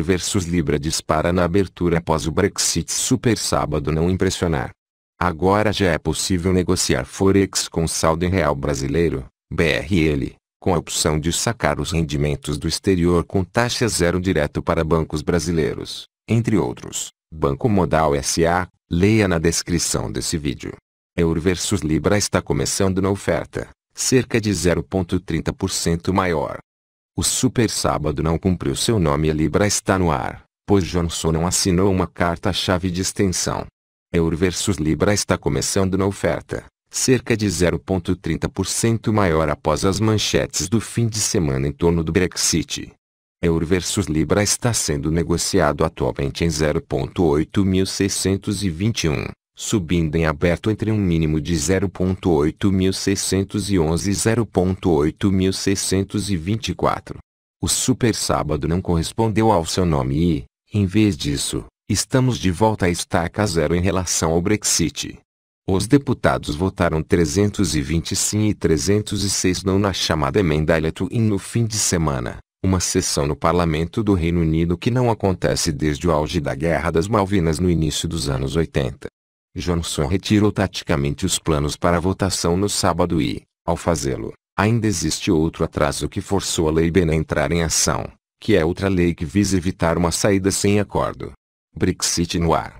Euro versus Libra dispara na abertura após o Brexit super sábado não impressionar. Agora já é possível negociar Forex com saldo em real brasileiro, BRL, com a opção de sacar os rendimentos do exterior com taxa zero direto para bancos brasileiros, entre outros. Banco Modal SA, leia na descrição desse vídeo. Euro versus Libra está começando na oferta, cerca de 0,30% maior. O Super Sábado não cumpriu seu nome e a Libra está no ar, pois Johnson não assinou uma carta-chave de extensão. Euro versus Libra está começando na oferta, cerca de 0,30% maior após as manchetes do fim de semana em torno do Brexit. Euro versus Libra está sendo negociado atualmente em 0.8621 subindo em aberto entre um mínimo de 0.8611 e 0.8624. O Super Sábado não correspondeu ao seu nome e, em vez disso, estamos de volta à estaca zero em relação ao Brexit. Os deputados votaram 325 e 306 não na chamada emenda e no fim de semana, uma sessão no Parlamento do Reino Unido que não acontece desde o auge da Guerra das Malvinas no início dos anos 80. Johnson retirou taticamente os planos para votação no sábado e, ao fazê-lo, ainda existe outro atraso que forçou a Lei Ben a entrar em ação, que é outra lei que visa evitar uma saída sem acordo. Brexit no ar.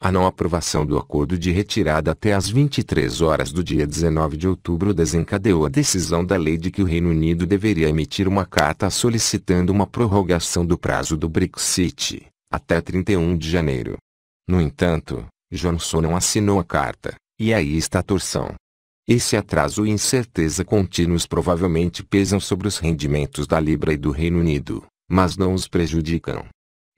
A não aprovação do acordo de retirada até às 23 horas do dia 19 de outubro desencadeou a decisão da lei de que o Reino Unido deveria emitir uma carta solicitando uma prorrogação do prazo do Brexit, até 31 de janeiro. No entanto, Johnson não assinou a carta, e aí está a torção. Esse atraso e incerteza contínuos provavelmente pesam sobre os rendimentos da Libra e do Reino Unido, mas não os prejudicam.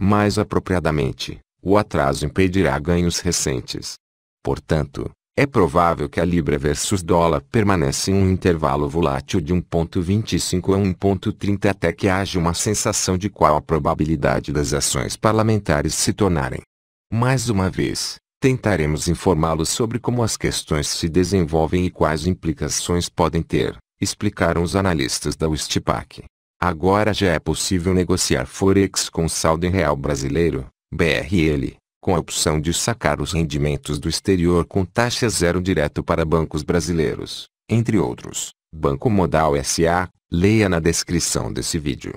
Mais apropriadamente, o atraso impedirá ganhos recentes. Portanto, é provável que a libra versus dólar permaneça em um intervalo volátil de 1.25 a 1.30 até que haja uma sensação de qual a probabilidade das ações parlamentares se tornarem, mais uma vez, Tentaremos informá-los sobre como as questões se desenvolvem e quais implicações podem ter, explicaram os analistas da Westpac. Agora já é possível negociar Forex com saldo em real brasileiro, BRL, com a opção de sacar os rendimentos do exterior com taxa zero direto para bancos brasileiros, entre outros. Banco Modal SA, leia na descrição desse vídeo.